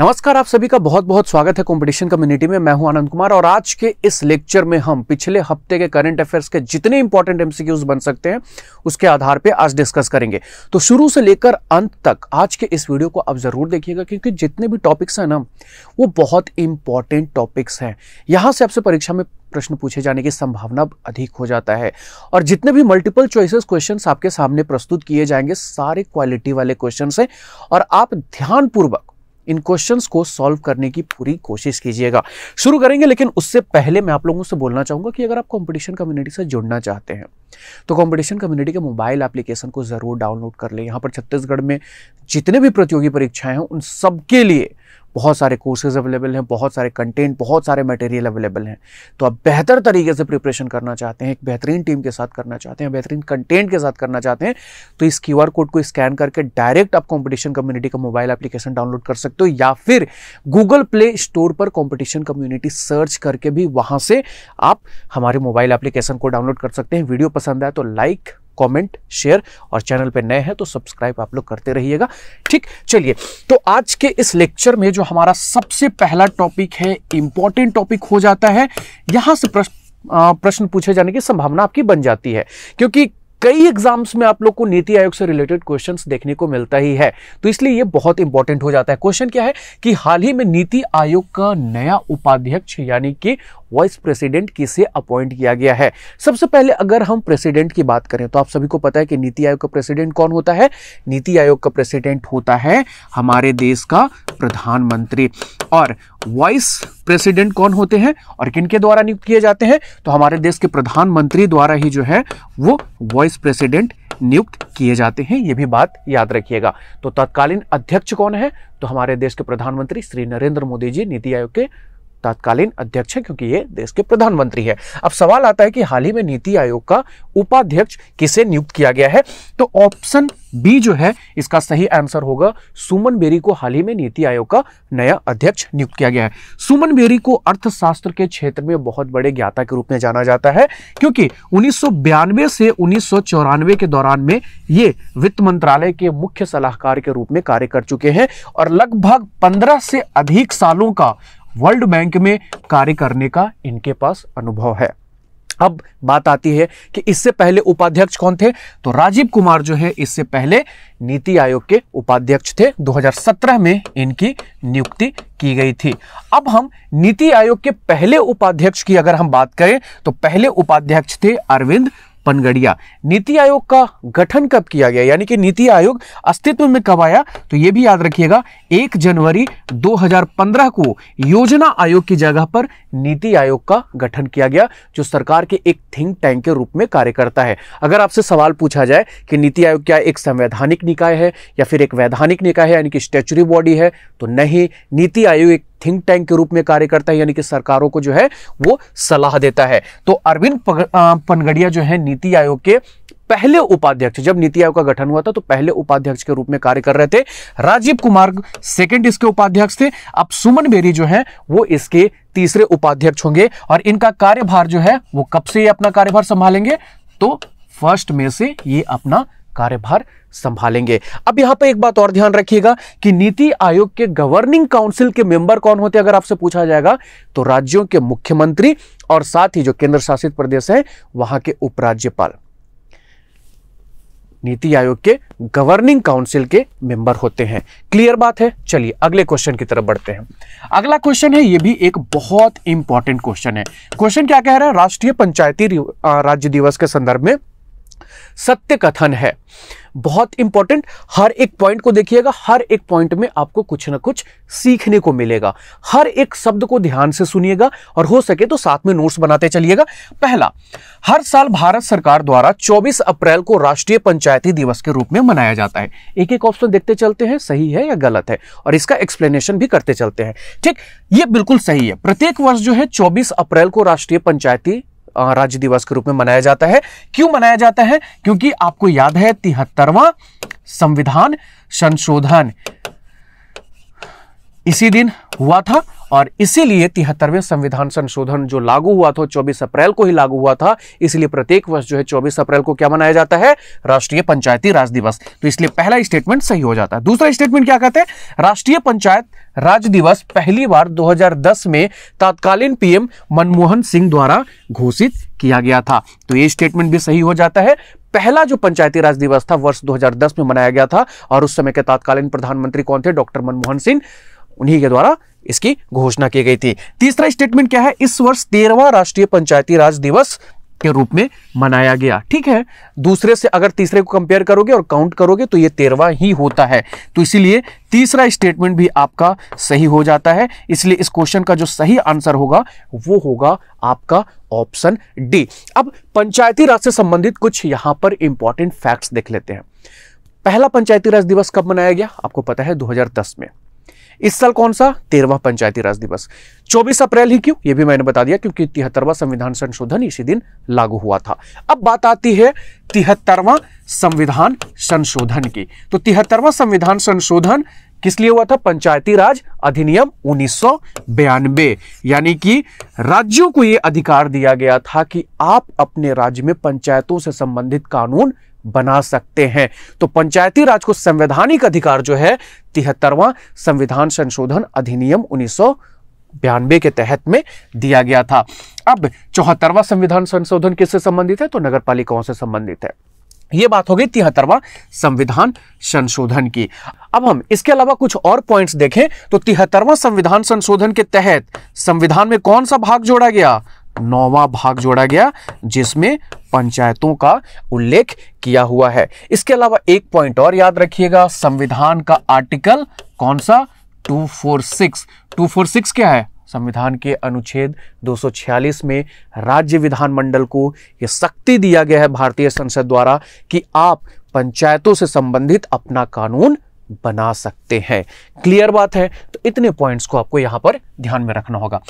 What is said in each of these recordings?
नमस्कार आप सभी का बहुत बहुत स्वागत है कंपटीशन कम्युनिटी में मैं हूं आनंद कुमार और आज के इस लेक्चर में हम पिछले हफ्ते के करंट अफेयर्स के जितने इंपॉर्टेंट एमसीक्यूज बन सकते हैं उसके आधार पे आज डिस्कस करेंगे तो शुरू से लेकर अंत तक आज के इस वीडियो को आप जरूर देखिएगा क्योंकि जितने भी टॉपिक्स हैं ना वो बहुत इंपॉर्टेंट टॉपिक्स हैं यहाँ से आपसे परीक्षा में प्रश्न पूछे जाने की संभावना अधिक हो जाता है और जितने भी मल्टीपल चॉइसेस क्वेश्चंस आपके सामने प्रस्तुत किए जाएंगे सारे क्वालिटी वाले क्वेश्चंस हैं और आप ध्यानपूर्वक इन क्वेश्चंस को सॉल्व करने की पूरी कोशिश कीजिएगा शुरू करेंगे लेकिन उससे पहले मैं आप लोगों से बोलना चाहूँगा कि अगर आप कंपटीशन कम्युनिटी से जुड़ना चाहते हैं तो कंपटीशन कम्युनिटी के मोबाइल एप्लीकेशन को ज़रूर डाउनलोड कर लें यहाँ पर छत्तीसगढ़ में जितने भी प्रतियोगी परीक्षाएं हैं उन सबके लिए बहुत सारे कोर्सेज अवेलेबल हैं बहुत सारे कंटेंट बहुत सारे मटेरियल अवेलेबल हैं तो आप बेहतर तरीके से प्रिपरेशन करना चाहते हैं एक बेहतरीन टीम के साथ करना चाहते हैं बेहतरीन कंटेंट के साथ करना चाहते हैं तो इस क्यू कोड को स्कैन करके डायरेक्ट आप कॉम्पिटिशन कम्युनिटी का मोबाइल एप्लीकेशन डाउनलोड कर सकते हो या फिर गूगल प्ले स्टोर पर कॉम्पिटिशन कम्युनिटी सर्च करके भी वहाँ से आप हमारे मोबाइल एप्लीकेशन को डाउनलोड कर सकते हैं वीडियो पसंद आए तो लाइक कमेंट शेयर और चैनल पे नए हैं तो सब्सक्राइब आप लोग करते रहिएगा ठीक चलिए तो आज के इस लेक्चर में जो हमारा सबसे पहला टॉपिक है इंपॉर्टेंट टॉपिक हो जाता है यहां से प्रश्न प्रश्न पूछे जाने की संभावना आपकी बन जाती है क्योंकि कई एग्जाम्स में आप लोग को नीति आयोग से रिलेटेड क्वेश्चंस देखने को मिलता ही है तो इसलिए ये बहुत इंपॉर्टेंट हो जाता है क्वेश्चन क्या है कि हाल ही में नीति आयोग का नया उपाध्यक्ष यानी कि वाइस प्रेसिडेंट किसे अपॉइंट किया गया है सबसे पहले अगर हम प्रेसिडेंट की बात करें तो आप सभी को पता है कि नीति आयोग का प्रेसिडेंट कौन होता है नीति आयोग का प्रेसिडेंट होता है हमारे देश का प्रधानमंत्री और वाइस प्रेसिडेंट कौन होते हैं और किनके द्वारा नियुक्त किए जाते हैं तो हमारे देश के प्रधानमंत्री द्वारा ही जो है वो वाइस प्रेसिडेंट नियुक्त किए जाते हैं ये भी बात याद रखिएगा तो तत्कालीन अध्यक्ष कौन है तो हमारे देश के प्रधानमंत्री श्री नरेंद्र मोदी जी नीति आयोग के तत्कालीन अध्यक्ष है क्योंकि ये देश के प्रधानमंत्री है अब सवाल आता है कि हाल ही में नीति आयोग का उपाध्यक्ष किसे नियुक्त किया गया है तो ऑप्शन बी जो है इसका सही आंसर होगा सुमन बेरी को हाल ही में नीति आयोग का नया अध्यक्ष नियुक्त किया गया है सुमन बेरी को अर्थशास्त्र के क्षेत्र में बहुत बड़े ज्ञाता के रूप में जाना जाता है क्योंकि उन्नीस से उन्नीस के दौरान में ये वित्त मंत्रालय के मुख्य सलाहकार के रूप में कार्य कर चुके हैं और लगभग पंद्रह से अधिक सालों का वर्ल्ड बैंक में कार्य करने का इनके पास अनुभव है अब बात आती है कि इससे पहले उपाध्यक्ष कौन थे तो राजीव कुमार जो है इससे पहले नीति आयोग के उपाध्यक्ष थे 2017 में इनकी नियुक्ति की गई थी अब हम नीति आयोग के पहले उपाध्यक्ष की अगर हम बात करें तो पहले उपाध्यक्ष थे अरविंद पनगड़िया नीति आयोग का गठन कब किया गया यानी कि नीति आयोग अस्तित्व में कब आया तो यह भी याद रखिएगा एक जनवरी 2015 को योजना आयोग की जगह पर नीति आयोग का गठन किया गया जो सरकार के एक थिंक टैंक के रूप में कार्य करता है अगर आपसे सवाल पूछा जाए कि नीति आयोग क्या एक संवैधानिक निकाय है या फिर एक वैधानिक निकाय है यानी कि स्टेचुरी बॉडी है तो नहीं नीति आयोग एक थिंक टैंक के रूप में कार्य करता है यानी कि सरकारों को जो है वो सलाह देता है तो अरविंद पनगड़िया जो है नीति आयोग के पहले उपाध्यक्ष जब नीति आयोग का गठन हुआ था तो पहले उपाध्यक्ष के रूप में कार्य कर रहे थे राजीव कुमार सेकंड इसके उपाध्यक्ष थे अब सुमन बेरी जो है वो इसके तीसरे उपाध्यक्ष होंगे और इनका कार्यभार जो है वो कब से ये अपना कार्यभार संभालेंगे तो फर्स्ट में से ये अपना कार्यभार संभालेंगे अब यहां पर एक बात और ध्यान रखिएगा कि नीति आयोग के गवर्निंग काउंसिल के मेंबर कौन होते हैं अगर आपसे पूछा जाएगा तो राज्यों के मुख्यमंत्री और साथ ही जो केंद्र शासित प्रदेश है वहां के उपराज्यपाल नीति आयोग के गवर्निंग काउंसिल के मेंबर होते हैं क्लियर बात है चलिए अगले क्वेश्चन की तरफ बढ़ते हैं अगला क्वेश्चन है यह भी एक बहुत इंपॉर्टेंट क्वेश्चन है क्वेश्चन क्या कह रहा है राष्ट्रीय पंचायती राज्य दिवस के संदर्भ में सत्य कथन है बहुत इंपॉर्टेंट हर एक पॉइंट को देखिएगा हर एक पॉइंट में आपको कुछ ना कुछ सीखने को मिलेगा हर एक शब्द को ध्यान से सुनिएगा और हो सके तो साथ में नोट्स बनाते चलिएगा पहला हर साल भारत सरकार द्वारा 24 अप्रैल को राष्ट्रीय पंचायती दिवस के रूप में मनाया जाता है एक एक ऑप्शन देखते चलते हैं सही है या गलत है और इसका एक्सप्लेनेशन भी करते चलते हैं ठीक ये बिल्कुल सही है प्रत्येक वर्ष जो है चौबीस अप्रैल को राष्ट्रीय पंचायती राज्य दिवस के रूप में मनाया जाता है क्यों मनाया जाता है क्योंकि आपको याद है तिहत्तरवा संविधान संशोधन इसी दिन हुआ था और इसीलिए तिहत्तरवें संविधान संशोधन जो लागू हुआ था चौबीस अप्रैल को ही लागू हुआ था इसलिए प्रत्येक वर्ष जो है चौबीस अप्रैल को क्या मनाया जाता है राष्ट्रीय पंचायती राज दिवस तो इसलिए पहला स्टेटमेंट सही हो जाता है दूसरा स्टेटमेंट क्या कहते हैं राष्ट्रीय पंचायत राज दिवस पहली बार 2010 में तत्कालीन पीएम मनमोहन सिंह द्वारा घोषित किया गया था तो ये स्टेटमेंट भी सही हो जाता है पहला जो पंचायती राज दिवस था वर्ष 2010 में मनाया गया था और उस समय के तत्कालीन प्रधानमंत्री कौन थे डॉक्टर मनमोहन सिंह उन्हीं के द्वारा इसकी घोषणा की गई थी तीसरा स्टेटमेंट क्या है इस वर्ष तेरहवा राष्ट्रीय पंचायती राज दिवस के रूप में मनाया गया ठीक है दूसरे से अगर तीसरे को कंपेयर करोगे और काउंट करोगे तो ये तेरवा ही होता है तो इसीलिए तीसरा स्टेटमेंट भी आपका सही हो जाता है इसलिए इस क्वेश्चन का जो सही आंसर होगा वो होगा आपका ऑप्शन डी अब पंचायती राज से संबंधित कुछ यहां पर इंपॉर्टेंट फैक्ट्स देख लेते हैं पहला पंचायती राज दिवस कब मनाया गया आपको पता है दो में इस साल कौन सा तेरहवा पंचायती राज दिवस 24 अप्रैल ही क्यों यह भी मैंने बता दिया क्योंकि तिहत्तरवा संविधान संशोधन इसी दिन लागू हुआ था अब बात आती है तिहत्तरवा संविधान संशोधन की तो तिहत्तरवा संविधान संशोधन किस लिए हुआ था पंचायती राज अधिनियम उन्नीस यानी कि राज्यों को यह अधिकार दिया गया था कि आप अपने राज्य में पंचायतों से संबंधित कानून बना सकते हैं तो पंचायती राज को संवैधानिक अधिकार जो है तिहत्तरवां संविधान संशोधन अधिनियम उन्नीस बयानबे के तहत में दिया गया था अब चौहत्तरवा संविधान संशोधन किससे संबंधित है तो नगर पालिकाओं से संबंधित है ये बात हो गई तिहत्तरवा संविधान संशोधन की अब हम इसके अलावा कुछ और पॉइंट्स देखें तो तिहत्तरवा संविधान संशोधन के तहत संविधान में कौन सा भाग जोड़ा गया नौवा भाग जोड़ा गया जिसमें पंचायतों का उल्लेख किया हुआ है इसके अलावा एक पॉइंट और याद रखिएगा संविधान का आर्टिकल कौन सा 246 246 क्या है संविधान के अनुच्छेद 246 में राज्य विधानमंडल को यह शक्ति दिया गया है भारतीय संसद द्वारा कि आप पंचायतों से संबंधित अपना कानून बना सकते हैं क्लियर बात है तो इतने पॉइंट्स को आपको यहां पर ध्यान में रखना होगा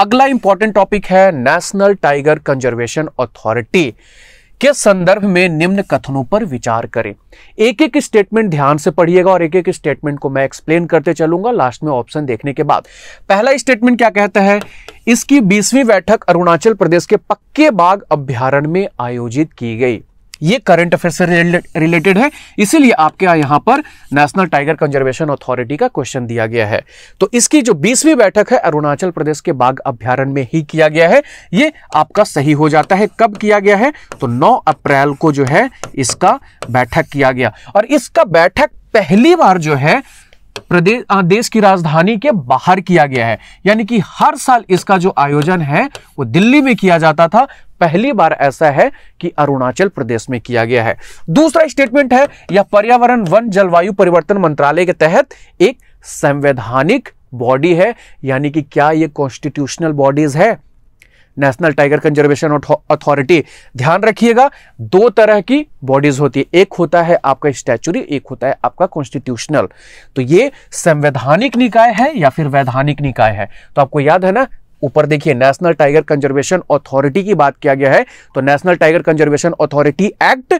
अगला इंपॉर्टेंट टॉपिक है नेशनल टाइगर कंजर्वेशन अथॉरिटी के संदर्भ में निम्न कथनों पर विचार करें एक एक स्टेटमेंट ध्यान से पढ़िएगा और एक एक स्टेटमेंट को मैं एक्सप्लेन करते चलूंगा लास्ट में ऑप्शन देखने के बाद पहला स्टेटमेंट क्या कहता है इसकी बीसवीं बैठक अरुणाचल प्रदेश के पक्के बाग अभ्यारण में आयोजित की गई ये करंट अफेयर से रिलेटेड है इसीलिए आपके यहां पर नेशनल टाइगर कंजर्वेशन अथॉरिटी का क्वेश्चन दिया गया है तो इसकी जो बीसवीं बैठक है अरुणाचल प्रदेश के बाघ अभ्यारण में ही किया गया है ये आपका सही हो जाता है कब किया गया है तो नौ अप्रैल को जो है इसका बैठक किया गया और इसका बैठक पहली बार जो है प्रदेश देश की राजधानी के बाहर किया गया है यानी कि हर साल इसका जो आयोजन है वो दिल्ली में किया जाता था पहली बार ऐसा है कि अरुणाचल प्रदेश में किया गया है दूसरा स्टेटमेंट है यह पर्यावरण वन जलवायु परिवर्तन मंत्रालय के तहत एक संवैधानिक बॉडी है यानी कि क्या ये कॉन्स्टिट्यूशनल बॉडीज है नेशनल टाइगर कंजर्वेशन अथॉरिटी ध्यान रखिएगा दो तरह की बॉडीज होती है एक होता है आपका स्टैचुरी एक होता है आपका कॉन्स्टिट्यूशनल तो ये संवैधानिक निकाय है या फिर वैधानिक निकाय है तो आपको याद है ना ऊपर देखिए नेशनल टाइगर कंजर्वेशन अथॉरिटी की बात किया गया है तो national tiger conservation authority act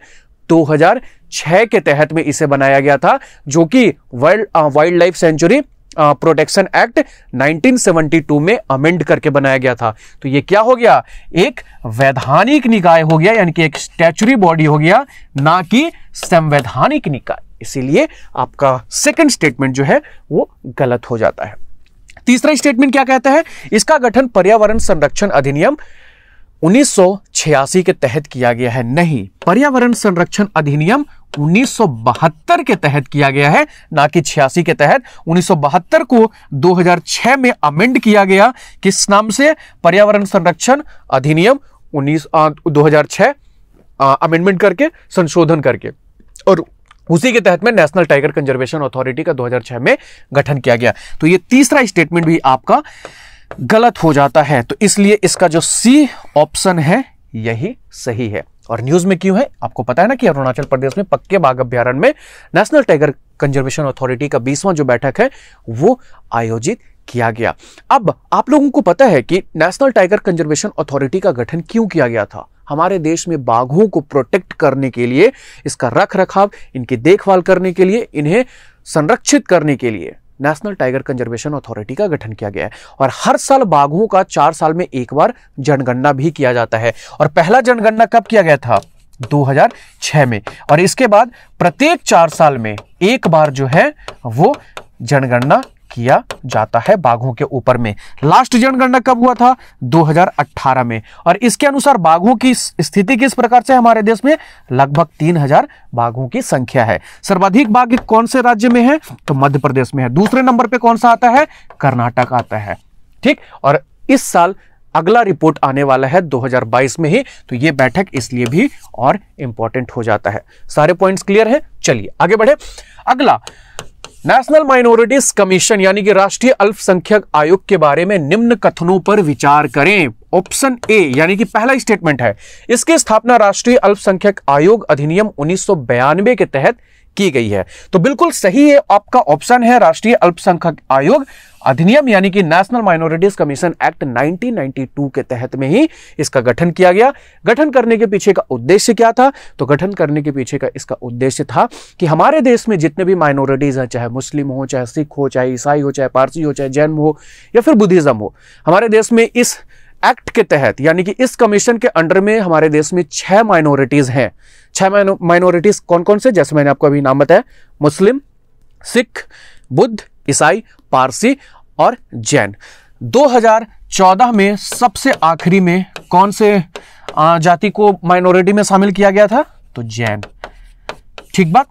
2006 के तहत में इसे बनाया गया था जो कि world wildlife sanctuary protection act 1972 में अमेंड करके बनाया गया था तो ये क्या हो गया एक वैधानिक निकाय हो गया यानी कि एक स्टैचुरी बॉडी हो गया ना कि संवैधानिक निकाय इसीलिए आपका सेकंड स्टेटमेंट जो है वो गलत हो जाता है तीसरा स्टेटमेंट क्या कहता है इसका गठन पर्यावरण संरक्षण अधिनियम 1986 के तहत किया गया है नहीं पर्यावरण संरक्षण अधिनियम 1972 के तहत किया गया है ना कि छियासी के तहत 1972 को 2006 में अमेंड किया गया किस नाम से पर्यावरण संरक्षण अधिनियम हजार 2006 अमेंडमेंट करके संशोधन करके और उसी के तहत में नेशनल टाइगर कंजर्वेशन अथॉरिटी का 2006 में गठन किया गया तो ये तीसरा स्टेटमेंट भी आपका गलत हो जाता है तो इसलिए इसका जो सी ऑप्शन है यही सही है और न्यूज में क्यों है आपको पता है ना कि अरुणाचल प्रदेश में पक्के बाघ अभ्यारण में नेशनल टाइगर कंजर्वेशन अथॉरिटी का बीसवां जो बैठक है वो आयोजित किया गया अब आप लोगों को पता है कि नेशनल टाइगर कंजर्वेशन अथॉरिटी का गठन क्यों किया गया था हमारे देश में बाघों को प्रोटेक्ट करने के लिए इसका रख रखाव इनकी देखभाल करने के लिए इन्हें संरक्षित करने के लिए नेशनल टाइगर कंजर्वेशन अथॉरिटी का गठन किया गया है और हर साल बाघों का चार साल में एक बार जनगणना भी किया जाता है और पहला जनगणना कब किया गया था 2006 में और इसके बाद प्रत्येक चार साल में एक बार जो है वो जनगणना किया जाता है बाघों के ऊपर में लास्ट जनगणना कब हुआ था 2018 में और इसके अनुसार बाघों की स्थिति किस प्रकार से हमारे देश में लगभग 3000 बाघों की संख्या है सर्वाधिक बाघ कौन से राज्य में है तो मध्य प्रदेश में है दूसरे नंबर पे कौन सा आता है कर्नाटक आता है ठीक और इस साल अगला रिपोर्ट आने वाला है 2022 में ही तो यह बैठक इसलिए भी और इंपॉर्टेंट हो जाता है सारे पॉइंट्स क्लियर है चलिए आगे बढ़े अगला नेशनल माइनॉरिटीज कमीशन यानी कि राष्ट्रीय अल्पसंख्यक आयोग के बारे में निम्न कथनों पर विचार करें ऑप्शन ए यानी कि पहला स्टेटमेंट है इसकी स्थापना राष्ट्रीय अल्पसंख्यक आयोग अधिनियम उन्नीस के तहत की गई है तो बिल्कुल सही है आपका ऑप्शन है राष्ट्रीय अल्पसंख्यक आयोग अधिनियम यानी कि नेशनल माइनॉरिटीज कमीशन एक्ट 1992 के तहत में ही इसका गठन किया गया गठन करने के पीछे का उद्देश्य क्या था तो गठन करने के पीछे का इसका उद्देश्य था कि हमारे देश में जितने भी माइनॉरिटीज हैं चाहे मुस्लिम हो चाहे सिख हो चाहे ईसाई हो चाहे पारसी हो चाहे जैन हो या फिर बुद्धिज्म हो हमारे देश में इस एक्ट के तहत यानी कि इस कमीशन के अंडर में हमारे देश में छह माइनॉरिटीज हैं छह माइनॉरिटीज कौन कौन से जैसे मैंने आपको अभी नाम बताया मुस्लिम सिख बुद्ध ईसाई पारसी और जैन 2014 में सबसे आखिरी में कौन से जाति को माइनॉरिटी में शामिल किया गया था तो जैन ठीक बात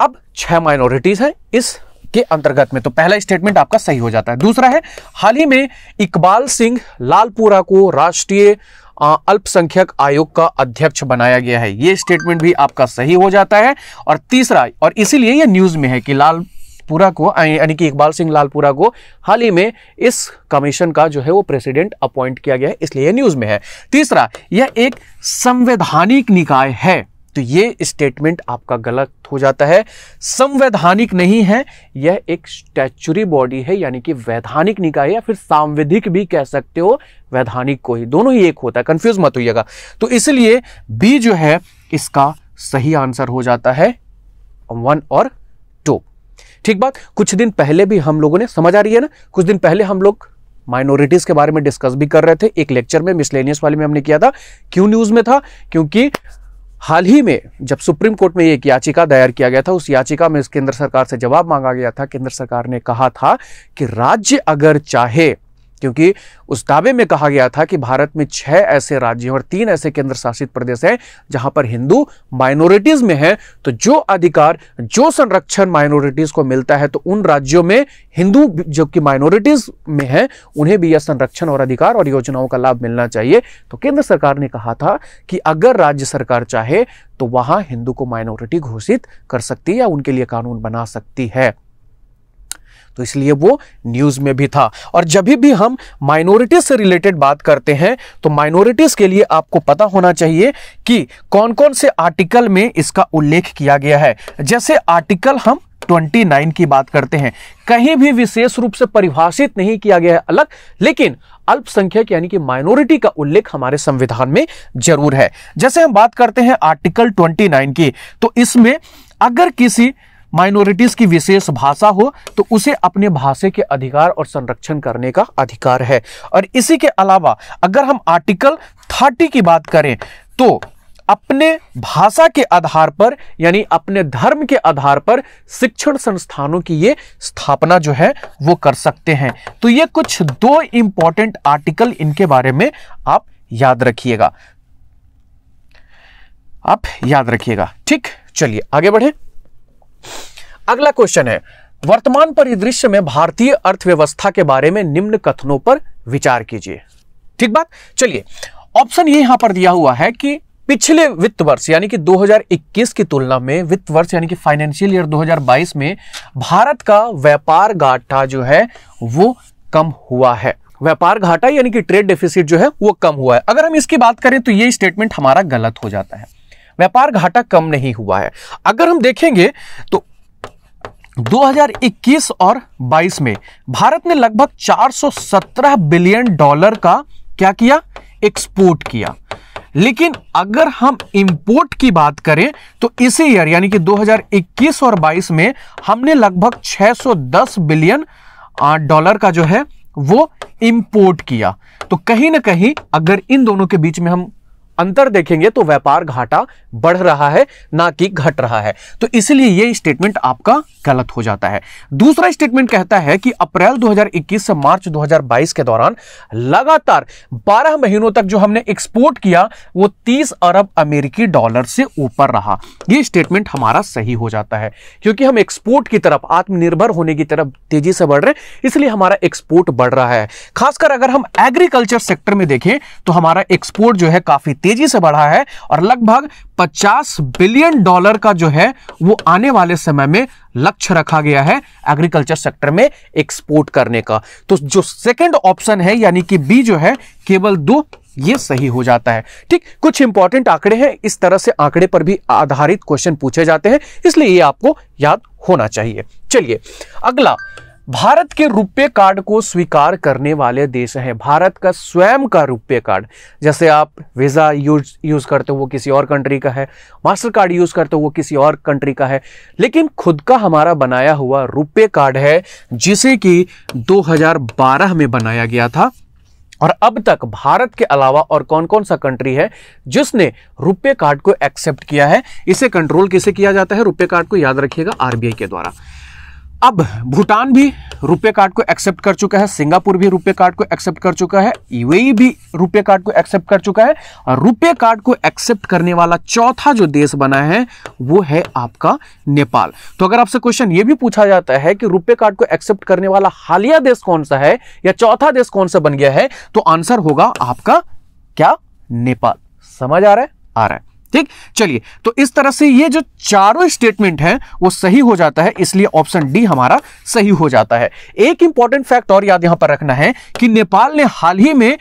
अब छह माइनॉरिटीज हैं इस के अंतर्गत में तो पहला स्टेटमेंट आपका सही हो जाता है दूसरा है हाल ही में इकबाल सिंह लालपुरा को राष्ट्रीय अल्पसंख्यक आयोग का अध्यक्ष बनाया गया है ये स्टेटमेंट भी आपका सही हो जाता है और तीसरा और इसीलिए यह न्यूज़ में है कि लाल लालपुरा को यानी कि इकबाल सिंह लालपुरा को हाल ही में इस कमीशन का जो है वो प्रेसिडेंट अपॉइंट किया गया है इसलिए न्यूज में है तीसरा यह एक संवैधानिक निकाय है तो ये स्टेटमेंट आपका गलत हो जाता है संवैधानिक नहीं है यह एक स्टैचुरी बॉडी है यानी कि वैधानिक निकाय या फिर सांविधिक भी कह सकते हो वैधानिक को ही दोनों ही एक होता है कंफ्यूज मत होइएगा तो इसलिए बी जो है इसका सही आंसर हो जाता है वन और टू ठीक बात कुछ दिन पहले भी हम लोगों ने समझ आ रही है ना कुछ दिन पहले हम लोग माइनॉरिटीज़ के बारे में डिस्कस भी कर रहे थे एक लेक्चर में मिसलेनियस वाले में हमने किया था क्यों न्यूज़ में था क्योंकि हाल ही में जब सुप्रीम कोर्ट में एक याचिका दायर किया गया था उस याचिका में केंद्र सरकार से जवाब मांगा गया था केंद्र सरकार ने कहा था कि राज्य अगर चाहे क्योंकि उस दावे में कहा गया था कि भारत में छह ऐसे राज्य और तीन ऐसे केंद्र शासित प्रदेश हैं जहां पर हिंदू माइनॉरिटीज में हैं तो जो अधिकार जो संरक्षण माइनॉरिटीज को मिलता है तो उन राज्यों में हिंदू जो कि माइनॉरिटीज में हैं उन्हें भी यह संरक्षण और अधिकार और योजनाओं का लाभ मिलना चाहिए तो केंद्र सरकार ने कहा था कि अगर राज्य सरकार चाहे तो वहां हिंदू को माइनॉरिटी घोषित कर सकती है या उनके लिए कानून बना सकती है तो इसलिए वो न्यूज़ में भी था और जब भी हम माइनॉरिटीज़ से रिलेटेड बात करते हैं तो माइनॉरिटीज़ के लिए आपको पता होना चाहिए कि कौन कौन से आर्टिकल में इसका उल्लेख किया गया है जैसे आर्टिकल हम 29 की बात करते हैं कहीं भी विशेष रूप से परिभाषित नहीं किया गया है अलग लेकिन अल्पसंख्यक यानी कि माइनॉरिटी का उल्लेख हमारे संविधान में जरूर है जैसे हम बात करते हैं आर्टिकल 29 की तो इसमें अगर किसी माइनॉरिटीज की विशेष भाषा हो तो उसे अपने भाषा के अधिकार और संरक्षण करने का अधिकार है और इसी के अलावा अगर हम आर्टिकल थर्टी की बात करें तो अपने भाषा के आधार पर यानी अपने धर्म के आधार पर शिक्षण संस्थानों की ये स्थापना जो है वो कर सकते हैं तो ये कुछ दो इंपॉर्टेंट आर्टिकल इनके बारे में आप याद रखिएगा आप याद रखिएगा ठीक चलिए आगे बढ़े अगला क्वेश्चन है वर्तमान परिदृश्य में भारतीय अर्थव्यवस्था के बारे में निम्न कथनों पर विचार कीजिए ठीक बात चलिए ऑप्शन ये यहां पर दिया हुआ है कि पिछले वित्त वर्ष यानी कि 2021 की तुलना में वित्त वर्ष यानी कि फाइनेंशियल ईयर 2022 में भारत का व्यापार घाटा जो है वो कम हुआ है व्यापार घाटा यानी कि ट्रेड डेफिसिट जो है वो कम हुआ है अगर हम इसकी बात करें तो ये स्टेटमेंट हमारा गलत हो जाता है व्यापार घाटा कम नहीं हुआ है अगर हम देखेंगे तो 2021 और 22 में भारत ने लगभग 417 बिलियन डॉलर का क्या किया एक्सपोर्ट किया लेकिन अगर हम इंपोर्ट की बात करें तो इसी ईयर यानी कि 2021 और 22 में हमने लगभग 610 बिलियन डॉलर का जो है वो इंपोर्ट किया तो कहीं ना कहीं अगर इन दोनों के बीच में हम अंतर देखेंगे तो व्यापार घाटा बढ़ रहा है ना कि घट रहा है तो इसलिए यह स्टेटमेंट आपका गलत हो जाता है दूसरा स्टेटमेंट कहता है कि अप्रैल 2021 से मार्च 2022 के दौरान लगातार 12 महीनों तक जो हमने एक्सपोर्ट किया वो 30 अरब अमेरिकी डॉलर से ऊपर रहा यह स्टेटमेंट हमारा सही हो जाता है क्योंकि हम एक्सपोर्ट की तरफ आत्मनिर्भर होने की तरफ तेजी से बढ़ रहे इसलिए हमारा एक्सपोर्ट बढ़ रहा है खासकर अगर हम एग्रीकल्चर सेक्टर में देखें तो हमारा एक्सपोर्ट जो है काफी तेज तेजी से बढ़ा है और लगभग 50 बिलियन डॉलर का जो है वो आने वाले समय में लक्ष्य रखा गया है एग्रीकल्चर सेक्टर में एक्सपोर्ट करने का तो जो सेकंड ऑप्शन है यानी कि बी जो है केवल दो ये सही हो जाता है ठीक कुछ इंपॉर्टेंट आंकड़े हैं इस तरह से आंकड़े पर भी आधारित क्वेश्चन पूछे जाते हैं इसलिए ये आपको याद होना चाहिए चलिए अगला भारत के रुपये कार्ड को स्वीकार करने वाले देश हैं भारत का स्वयं का रुपये कार्ड जैसे आप वीज़ा यूज यूज़ करते हो वो किसी और कंट्री का है मास्टर कार्ड यूज़ करते हो वो किसी और कंट्री का है लेकिन खुद का हमारा बनाया हुआ रुपये कार्ड है जिसे कि 2012 में बनाया गया था और अब तक भारत के अलावा और कौन कौन सा कंट्री है जिसने रुपये कार्ड को एक्सेप्ट किया है इसे कंट्रोल किसे किया जाता है रुपये कार्ड को याद रखिएगा आरबीआई के द्वारा अब भूटान भी रुपए कार्ड को एक्सेप्ट कर चुका है सिंगापुर भी रुपए कार्ड को एक्सेप्ट कर चुका है यूएई भी रुपए कार्ड को एक्सेप्ट कर चुका है और रुपए कार्ड को एक्सेप्ट करने वाला चौथा जो देश बना है वो है आपका नेपाल तो अगर आपसे क्वेश्चन ये भी पूछा जाता है कि रुपए कार्ड को एक्सेप्ट करने वाला हालिया देश कौन सा है या चौथा देश कौन सा बन गया है तो आंसर होगा आपका क्या नेपाल समझ आ रहा है आ रहा है ठीक चलिए तो इस तरह से ये जो चारों स्टेटमेंट है वो सही हो जाता है इसलिए ऑप्शन डी हमारा सही हो जाता है एक इंपॉर्टेंट फैक्ट और याद यहां पर रखना है कि नेपाल ने हाल ही में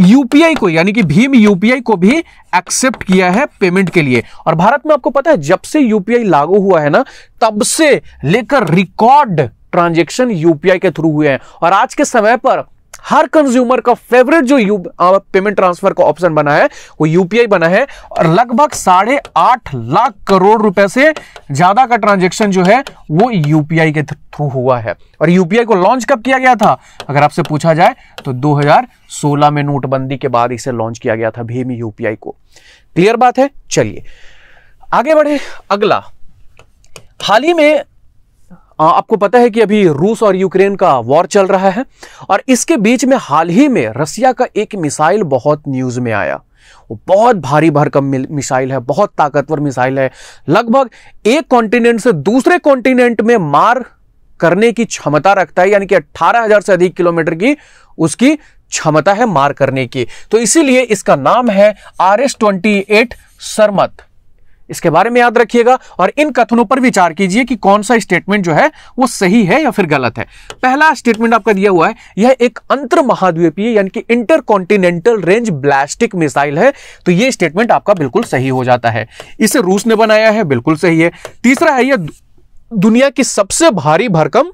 यूपीआई को यानी कि भीम यूपीआई को भी एक्सेप्ट किया है पेमेंट के लिए और भारत में आपको पता है जब से यूपीआई लागू हुआ है ना तब से लेकर रिकॉर्ड ट्रांजेक्शन यूपीआई के थ्रू हुए हैं और आज के समय पर हर कंज्यूमर का फेवरेट जो यू पेमेंट ट्रांसफर का ऑप्शन बना है वो यूपीआई बना है और लगभग साढ़े आठ लाख करोड़ रुपए से ज्यादा का ट्रांजेक्शन जो है वो यूपीआई के थ्रू हुआ है और यूपीआई को लॉन्च कब किया गया था अगर आपसे पूछा जाए तो दो में नोटबंदी के बाद इसे लॉन्च किया गया था भीम यूपीआई को क्लियर बात है चलिए आगे बढ़े अगला हाल ही में आपको पता है कि अभी रूस और यूक्रेन का वॉर चल रहा है और इसके बीच में हाल ही में रसिया का एक मिसाइल बहुत न्यूज़ में आया वो बहुत भारी भरकम मिसाइल है बहुत ताकतवर मिसाइल है लगभग एक कॉन्टिनेंट से दूसरे कॉन्टिनेंट में मार करने की क्षमता रखता है यानी कि 18,000 से अधिक किलोमीटर की उसकी क्षमता है मार करने की तो इसीलिए इसका नाम है R S twenty eight Sarmat इसके बारे में याद रखिएगा और इन कथनों पर विचार कीजिए कि कौन सा स्टेटमेंट जो है वो सही है या फिर गलत है पहला स्टेटमेंट आपका दिया हुआ है यह एक अंतर महाद्वीपीय यानी कि intercontinental range ballistic missile है तो यह स्टेटमेंट आपका बिल्कुल सही हो जाता है इसे रूस ने बनाया है बिल्कुल सही है तीसरा है यह दुनिया की सबसे भारी भरकम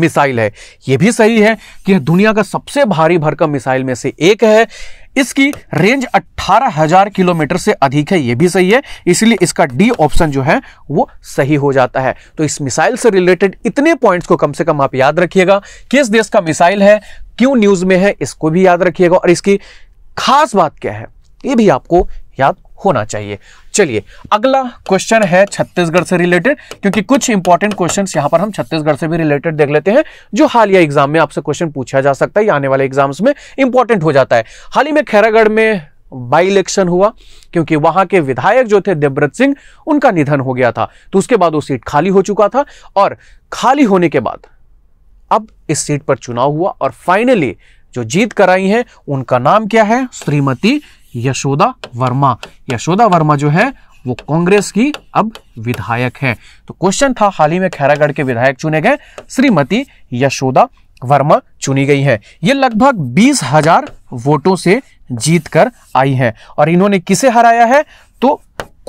मिसाइल है यह भी सही है कि दुनिया का सबसे भारी भरकम मिसाइल में से एक है इसकी रेंज 18,000 किलोमीटर से अधिक है यह भी सही है इसलिए इसका डी ऑप्शन जो है वो सही हो जाता है तो इस मिसाइल से रिलेटेड इतने पॉइंट्स को कम से कम आप याद रखिएगा किस देश का मिसाइल है क्यों न्यूज में है इसको भी याद रखिएगा और इसकी खास बात क्या है ये भी आपको याद होना चाहिए चलिए अगला क्वेश्चन है छत्तीसगढ़ से रिलेटेड क्योंकि कुछ इंपॉर्टेंट क्वेश्चन यहां पर हम छत्तीसगढ़ से भी रिलेटेड देख लेते हैं जो हालिया एग्जाम में आपसे क्वेश्चन पूछा जा सकता है आने वाले एग्जाम्स में इंपॉर्टेंट हो जाता है हाल ही में खैरागढ़ में बाई इलेक्शन हुआ क्योंकि वहां के विधायक जो थे देवव्रत सिंह उनका निधन हो गया था तो उसके बाद वो सीट खाली हो चुका था और खाली होने के बाद अब इस सीट पर चुनाव हुआ और फाइनली जो जीत कराई है उनका नाम क्या है श्रीमती यशोदा वर्मा यशोदा वर्मा जो है वो कांग्रेस की अब विधायक है तो क्वेश्चन था हाल ही में खैरागढ़ के विधायक चुने गए श्रीमती यशोदा वर्मा चुनी गई है ये लगभग बीस हजार वोटों से जीत कर आई है और इन्होंने किसे हराया है तो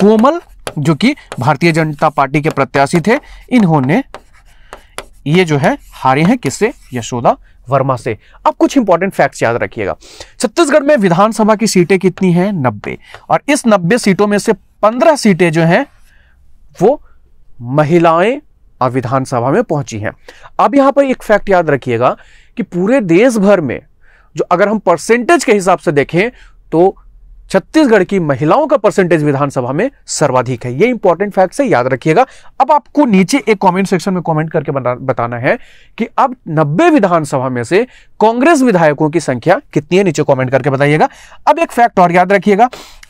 कोमल जो कि भारतीय जनता पार्टी के प्रत्याशी थे इन्होंने ये जो है हारे हैं किससे यशोदा वर्मा से अब कुछ इंपॉर्टेंट फैक्ट्स याद रखिएगा छत्तीसगढ़ में विधानसभा की सीटें कितनी हैं नब्बे और इस नब्बे सीटों में से पंद्रह सीटें जो हैं वो महिलाएं और विधानसभा में पहुंची हैं अब यहां पर एक फैक्ट याद रखिएगा कि पूरे देश भर में जो अगर हम परसेंटेज के हिसाब से देखें तो छत्तीसगढ़ की महिलाओं का परसेंटेज विधानसभा में सर्वाधिक है ये इंपॉर्टेंट फैक्ट है याद रखिएगा अब आपको नीचे एक कमेंट सेक्शन में कमेंट करके बताना है कि अब 90 विधानसभा में से कांग्रेस विधायकों की संख्या कितनी है नीचे कमेंट करके बताइएगा अब एक फैक्ट और याद रखिएगा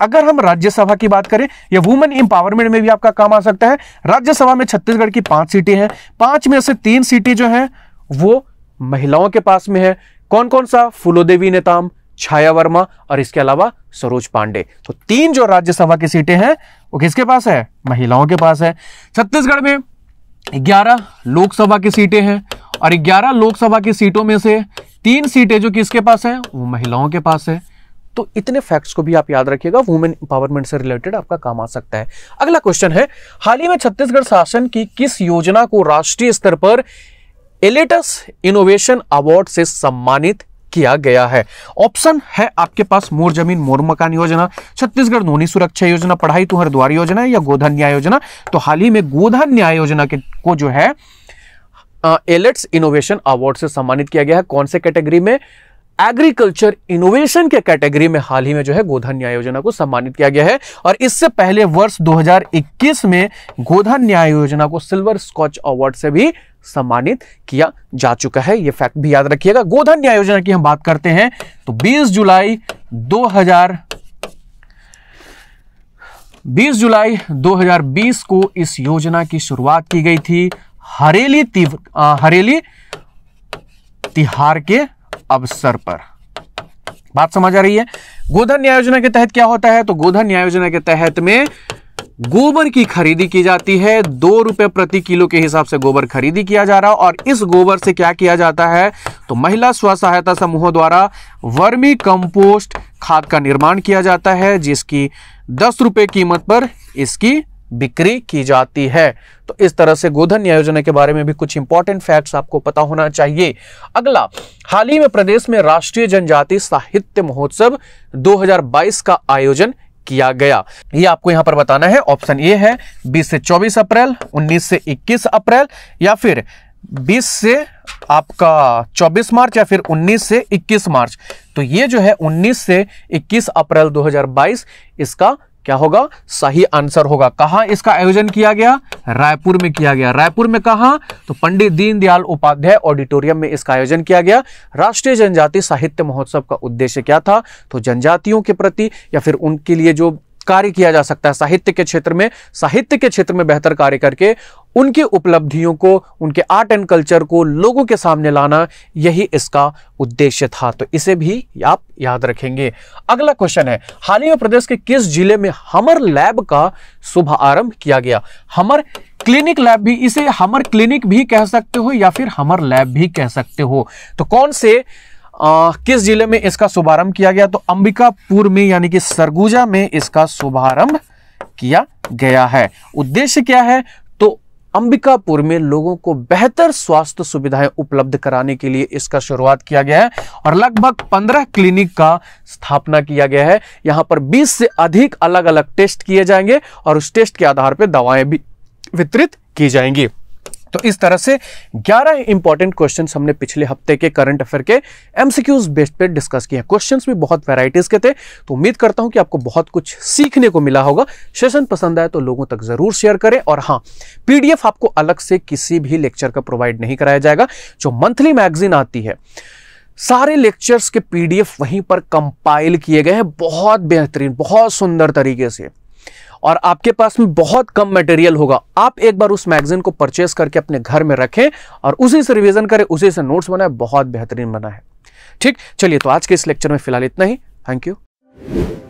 अगर हम राज्यसभा की बात करें या वुमेन इंपावरमेंट में भी आपका काम आ सकता है राज्यसभा में छत्तीसगढ़ की पांच सीटें हैं पांच में से तीन सीटें जो है वो महिलाओं के पास में है कौन कौन सा फूलोदेवी नेताम छाया वर्मा और इसके अलावा सरोज पांडे तो तीन जो राज्यसभा की सीटें हैं वो किसके पास है महिलाओं के पास है छत्तीसगढ़ में 11 लोकसभा की सीटें हैं और 11 लोकसभा की सीटों में से तीन सीटें जो किसके पास हैं वो महिलाओं के पास है तो इतने फैक्ट्स को भी आप याद रखिएगा वुमेन इंपावरमेंट से रिलेटेड आपका काम आ सकता है अगला क्वेश्चन है हाल ही में छत्तीसगढ़ शासन की किस योजना को राष्ट्रीय स्तर पर एलेटस इनोवेशन अवार्ड से सम्मानित किया गया है ऑप्शन है आपके पास मोर जमीन मोर मकान योजना छत्तीसगढ़ नोनी सुरक्षा योजना पढ़ाई तुहर द्वार योजना या गोधन न्याय योजना तो हाल ही में गोधन न्याय योजना के को जो है एलेट्स इनोवेशन अवार्ड से सम्मानित किया गया है कौन से कैटेगरी में एग्रीकल्चर इनोवेशन के कैटेगरी में हाल ही में जो है गोधन न्याय योजना को सम्मानित किया गया है और इससे पहले वर्ष 2021 में गोधन न्याय योजना को सिल्वर स्कॉच अवार्ड से भी सम्मानित किया जा चुका है ये फैक्ट भी याद रखिएगा गोधन न्याय योजना की हम बात करते हैं तो 20 जुलाई 2000 20 जुलाई 2020 को इस योजना की शुरुआत की गई थी हरेली तीव हरेली तिहार के अवसर पर बात समझ आ रही है गोधन न्याय योजना के तहत क्या होता है तो गोधन न्याय योजना के तहत में गोबर की खरीदी की जाती है दो रुपए प्रति किलो के हिसाब से गोबर खरीदी किया जा रहा है और इस गोबर से क्या किया जाता है तो महिला स्व सहायता समूहों द्वारा वर्मी कंपोस्ट खाद का निर्माण किया जाता है जिसकी दस रुपए कीमत पर इसकी बिक्री की जाती है तो इस तरह से गोधन योजना के बारे में भी कुछ इंपॉर्टेंट फैक्ट्स आपको पता होना चाहिए अगला हाल ही में प्रदेश में राष्ट्रीय जनजाति साहित्य महोत्सव 2022 का आयोजन किया गया ये आपको यहां पर बताना है ऑप्शन ए है 20 से 24 अप्रैल 19 से 21 अप्रैल या फिर 20 से आपका 24 मार्च या फिर 19 से 21 मार्च तो ये जो है 19 से 21 अप्रैल 2022 इसका क्या होगा सही आंसर होगा कहा इसका आयोजन किया गया रायपुर में किया गया रायपुर में कहा तो पंडित दीनदयाल उपाध्याय ऑडिटोरियम में इसका आयोजन किया गया राष्ट्रीय जनजाति साहित्य महोत्सव का उद्देश्य क्या था तो जनजातियों के प्रति या फिर उनके लिए जो कार्य किया जा सकता है साहित्य के क्षेत्र में साहित्य के क्षेत्र में बेहतर कार्य करके उनकी उपलब्धियों को उनके आर्ट एंड कल्चर को लोगों के सामने लाना यही इसका उद्देश्य था तो इसे भी आप याद रखेंगे अगला क्वेश्चन है हाल ही में प्रदेश के किस जिले में हमर लैब का शुभारंभ किया गया हमर क्लिनिक लैब भी इसे हमर क्लिनिक भी कह सकते हो या फिर हमर लैब भी कह सकते हो तो कौन से आ, किस जिले में इसका शुभारंभ किया गया तो अंबिकापुर में यानी कि सरगुजा में इसका शुभारंभ किया गया है उद्देश्य क्या है अंबिकापुर में लोगों को बेहतर स्वास्थ्य सुविधाएं उपलब्ध कराने के लिए इसका शुरुआत किया गया है और लगभग 15 क्लिनिक का स्थापना किया गया है यहां पर 20 से अधिक अलग अलग टेस्ट किए जाएंगे और उस टेस्ट के आधार पर दवाएं भी वितरित की जाएंगी तो इस तरह से 11 इंपॉर्टेंट क्वेश्चन हमने पिछले हफ्ते के करंट अफेयर के एमसीक्यूज बेस्ड पे डिस्कस किए हैं भी बहुत वेराइटीज के थे तो उम्मीद करता हूं कि आपको बहुत कुछ सीखने को मिला होगा सेशन पसंद आए तो लोगों तक जरूर शेयर करें और हाँ पीडीएफ आपको अलग से किसी भी लेक्चर का प्रोवाइड नहीं कराया जाएगा जो मंथली मैगजीन आती है सारे लेक्चर्स के पीडीएफ वहीं पर कंपाइल किए गए हैं बहुत बेहतरीन बहुत सुंदर तरीके से और आपके पास में बहुत कम मटेरियल होगा आप एक बार उस मैगजीन को परचेस करके अपने घर में रखें और उसी से रिविजन करें उसी से नोट्स बनाए बहुत बेहतरीन बना है ठीक चलिए तो आज के इस लेक्चर में फिलहाल इतना ही थैंक यू